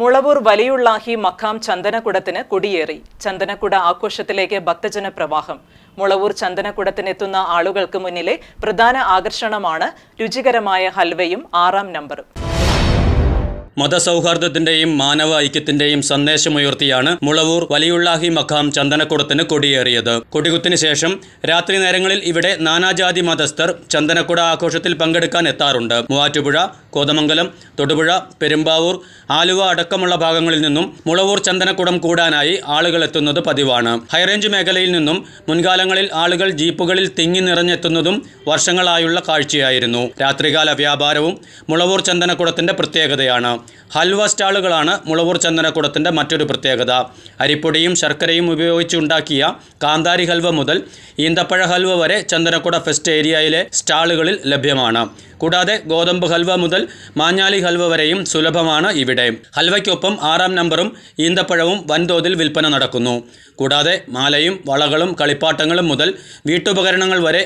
മുളവൂർ വലിയുള്ളാഹി മഖാം ചന്ദനക്കുടത്തിന് കൊടിയേറി ചന്ദനക്കുട ആഘോഷത്തിലേക്ക് ഭക്തജന പ്രവാഹം മുളവൂർ ചന്ദനക്കുടത്തിനെത്തുന്ന ആളുകൾക്ക് മുന്നിലെ പ്രധാന ആകർഷണമാണ് രുചികരമായ ഹൽവയും ആറാം നമ്പറും മതസൗഹാർദ്ദത്തിന്റെയും മാനവ ഐക്യത്തിന്റെയും സന്ദേശമുയർത്തിയാണ് മുളവൂർ വലിയുള്ളാഹി മഖാം ചന്ദനക്കുടത്തിന് കൊടിയേറിയത് കൊടികുത്തിന് ശേഷം രാത്രി നേരങ്ങളിൽ ഇവിടെ നാനാജാതി മതസ്ഥർ ചന്ദനക്കുട ആഘോഷത്തിൽ പങ്കെടുക്കാൻ എത്താറുണ്ട് മൂവാറ്റുപുഴ കോതമംഗലം തൊടുപുഴ പെരുമ്പാവൂർ ആലുവ അടക്കമുള്ള ഭാഗങ്ങളിൽ നിന്നും മുളവൂർ ചന്ദനക്കുടം കൂടാനായി ആളുകൾ എത്തുന്നത് പതിവാണ് ഹൈറേഞ്ച് മേഖലയിൽ നിന്നും മുൻകാലങ്ങളിൽ ആളുകൾ ജീപ്പുകളിൽ തിങ്ങി നിറഞ്ഞെത്തുന്നതും വർഷങ്ങളായുള്ള കാഴ്ചയായിരുന്നു രാത്രികാല വ്യാപാരവും മുളവൂർ ചന്ദനക്കുടത്തിൻ്റെ പ്രത്യേകതയാണ് ഹൽവ സ്റ്റാളുകളാണ് മുളവൂർ ചന്ദനക്കുടത്തിൻ്റെ മറ്റൊരു പ്രത്യേകത അരിപ്പൊടിയും ശർക്കരയും ഉപയോഗിച്ചുണ്ടാക്കിയ കാന്താരി ഹൽവ മുതൽ ഈന്തപ്പഴ ഹൽവ വരെ ചന്ദനക്കുട ഫെസ്റ്റ് ഏരിയയിലെ സ്റ്റാളുകളിൽ ലഭ്യമാണ് കൂടാതെ ഗോതമ്പ് ഹൽവ മുതൽ മാഞ്ഞാലി ഹൽവ വരെയും സുലഭമാണ് ഇവിടെ ഹൽവയ്ക്കൊപ്പം ആറാം നമ്പറും ഈന്തപ്പഴവും വൻതോതിൽ വിൽപ്പന നടക്കുന്നു കൂടാതെ മാലയും വളകളും കളിപ്പാട്ടങ്ങളും മുതൽ വീട്ടുപകരണങ്ങൾ വരെ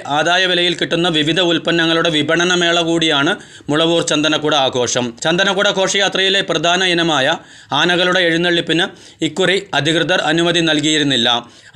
വിലയിൽ കിട്ടുന്ന വിവിധ ഉൽപ്പന്നങ്ങളുടെ വിപണനമേള കൂടിയാണ് മുളവൂർ ചന്ദനക്കുട ആഘോഷം ചന്ദനക്കുട ഘോഷയാത്രയിലെ പ്രധാന ഇനമായ ആനകളുടെ എഴുന്നള്ളിപ്പിന് ഇക്കുറി അധികൃതർ അനുമതി നൽകിയിരുന്നില്ല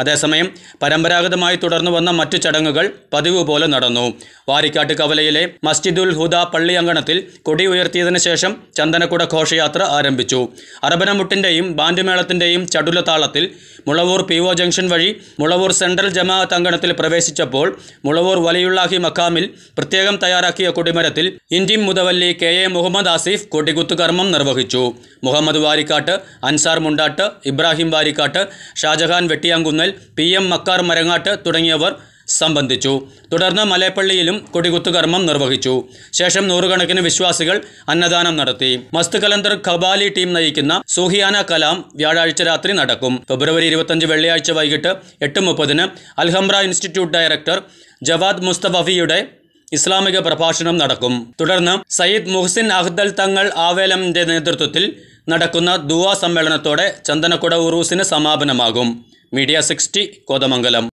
അതേസമയം പരമ്പരാഗതമായി തുടർന്നു വന്ന മറ്റു ചടങ്ങുകൾ പതിവ് പോലെ നടന്നു വാരിക്കാട്ട് കവലയിലെ മസ്ജിദുൽ ഹുദ പള്ളി അങ്കണത്തിൽ കൊടി ഉയർത്തിയതിനു ശേഷം ചന്ദനക്കുട ഘോഷയാത്ര ആരംഭിച്ചു അറബനമുട്ടിൻ്റെയും ബാൻഡുമേളത്തിൻ്റെയും ചടുലതാളത്തിൽ മുളവൂർ പി ഒ ജംഗ്ഷൻ വഴി മുളവൂർ സെൻട്രൽ ജമാഅത്ത് അങ്കണത്തിൽ പ്രവേശിച്ചപ്പോൾ മുളവൂർ വലിയുള്ളാഹി മക്കാമിൽ പ്രത്യേകം തയ്യാറാക്കിയ കൊടിമരത്തിൽ ഇന്ത്യൻ മുതവല്ലി കെ എ മുഹമ്മദ് ആസിഫ് കൊടികുത്തുകർമ്മം നിർവഹിച്ചു മുഹമ്മദ് വാരിക്കാട്ട് അൻസാർ മുണ്ടാട്ട് ഇബ്രാഹിം വാരിക്കാട്ട് ഷാജഹാൻ വെട്ടിയാങ്കുന്നൽ പി എം മക്കാർ മരങ്ങാട്ട് തുടങ്ങിയവർ സംബന്ധിച്ചു തുടർന്ന് മലേപ്പള്ളിയിലും കൊടികുത്തുകർമ്മം നിർവഹിച്ചു ശേഷം നൂറുകണക്കിന് വിശ്വാസികൾ അന്നദാനം നടത്തി മസ്ത് കലന്തർ ഖബാലി ടീം നയിക്കുന്ന സൂഹിയാന കലാം വ്യാഴാഴ്ച രാത്രി നടക്കും ഫെബ്രുവരി ഇരുപത്തഞ്ച് വെള്ളിയാഴ്ച വൈകിട്ട് എട്ട് മുപ്പതിന് അൽഹംറ ഇൻസ്റ്റിറ്റ്യൂട്ട് ഡയറക്ടർ ജവാദ് മുസ്തഫിയുടെ ഇസ്ലാമിക പ്രഭാഷണം നടക്കും തുടർന്ന് സയ്യിദ് മുഹ്സിൻ അഹ്ദൽ തങ്ങൾ ആവേലമിൻ്റെ നേതൃത്വത്തിൽ നടക്കുന്ന ദുവാ സമ്മേളനത്തോടെ ചന്ദനക്കുട ഉറൂസിന് സമാപനമാകും മീഡിയ സിക്സ്റ്റി കോതമംഗലം